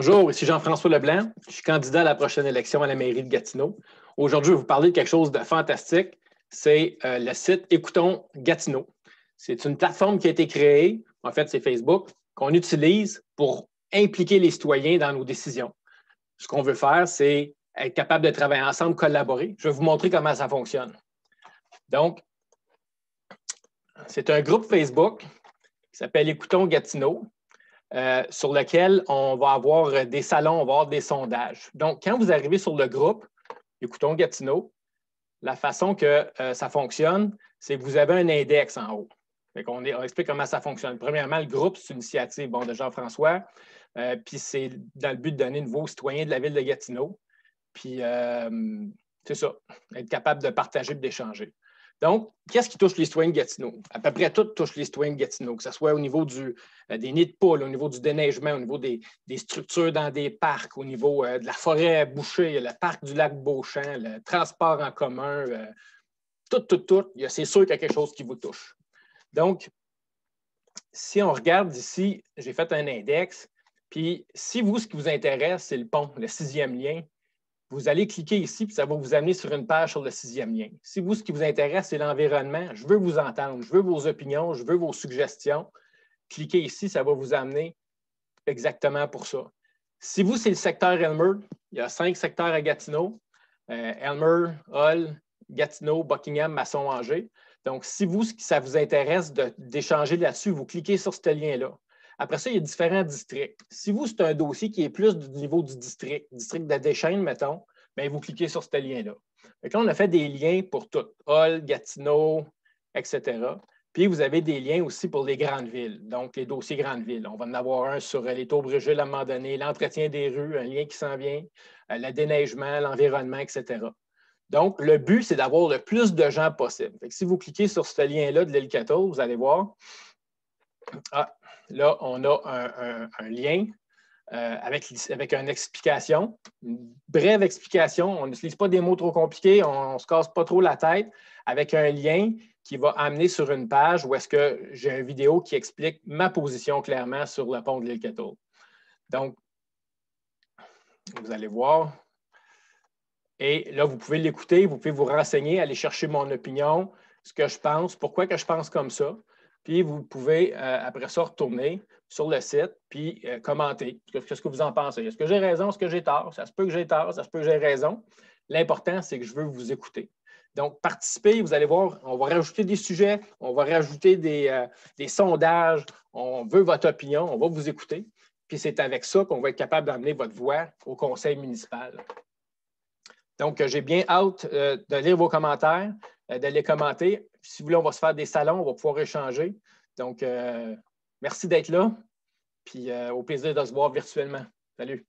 Bonjour, ici Jean-François Leblanc. Je suis candidat à la prochaine élection à la mairie de Gatineau. Aujourd'hui, je vais vous parler de quelque chose de fantastique. C'est euh, le site Écoutons Gatineau. C'est une plateforme qui a été créée, en fait, c'est Facebook, qu'on utilise pour impliquer les citoyens dans nos décisions. Ce qu'on veut faire, c'est être capable de travailler ensemble, collaborer. Je vais vous montrer comment ça fonctionne. Donc, c'est un groupe Facebook qui s'appelle Écoutons Gatineau. Euh, sur lequel on va avoir euh, des salons, on va avoir des sondages. Donc, quand vous arrivez sur le groupe, écoutons Gatineau, la façon que euh, ça fonctionne, c'est que vous avez un index en haut. on, explique comment ça fonctionne. Premièrement, le groupe, c'est une initiative de Jean-François, puis c'est dans le but de donner de aux citoyens de la ville de Gatineau. Puis, c'est ça, être capable de partager et d'échanger. Donc, qu'est-ce qui touche les citoyens de Gatineau? À peu près tout touche les citoyens de Gatineau, que ce soit au niveau euh, des nids de poules, au niveau du déneigement, au niveau des, structures dans des parcs, au niveau euh, de la forêt bouchée, le parc du lac Beauchamp, le transport en commun, euh, tout, tout, tout. C'est sûr qu'il y a quelque chose qui vous touche. Donc, si on regarde ici, j'ai fait un index, puis si vous, ce qui vous intéresse, c'est le pont, le sixième lien, vous allez cliquer ici, puis ça va vous amener sur une page sur le sixième lien. Si vous, ce qui vous intéresse, c'est l'environnement, je veux vous entendre, je veux vos opinions, je veux vos suggestions. Cliquez ici, ça va vous amener exactement pour ça. Si vous, c'est le secteur Elmer, il y a cinq secteurs à Gatineau, euh, Elmer, Hall, Gatineau, Buckingham, Masson, Angers. Donc, si vous, ça vous intéresse d'échanger là-dessus, vous cliquez sur ce lien-là. Après ça, il y a différents districts. Si vous, c'est un dossier qui est plus du niveau du district, district de la déchaîne, mettons, bien, vous cliquez sur ce lien-là. là, on a fait des liens pour tout, Hall, Gatineau, etc. Puis vous avez des liens aussi pour les grandes villes, donc les dossiers grandes villes. On va en avoir un sur euh, les taux rejet à un moment donné, l'entretien des rues, un lien qui s'en vient, euh, le déneigement, l'environnement, etc. Donc, le but, c'est d'avoir le plus de gens possible. si vous cliquez sur ce lien-là de l'île 14, vous allez voir, ah, Là, on a un, lien euh, avec, une explication, une brève explication. On n'utilise pas des mots trop compliqués, on ne se casse pas trop la tête, avec un lien qui va amener sur une page où est-ce que j'ai une vidéo qui explique ma position clairement sur la pont de l'île Cato. Donc, vous allez voir. Et là, vous pouvez l'écouter, vous pouvez vous renseigner, aller chercher mon opinion, ce que je pense, pourquoi que je pense comme ça. Puis vous pouvez, euh, après ça, retourner sur le site puis euh, commenter. Qu'est-ce que vous en pensez? Est-ce que j'ai raison? Est-ce que j'ai tort? Ça se peut que j'ai tort, ça se peut que j'ai raison. L'important, c'est que je veux vous écouter. Donc, participez, vous allez voir, on va rajouter des sujets, on va rajouter des, euh, sondages, on veut votre opinion, on va vous écouter. Puis c'est avec ça qu'on va être capable d'amener votre voix au conseil municipal. Donc, j'ai bien hâte de lire vos commentaires. Euh, d'aller commenter. Si vous voulez, on va se faire des salons, on va pouvoir échanger. Donc, euh, merci d'être là. Puis euh, au plaisir de se voir virtuellement. Salut.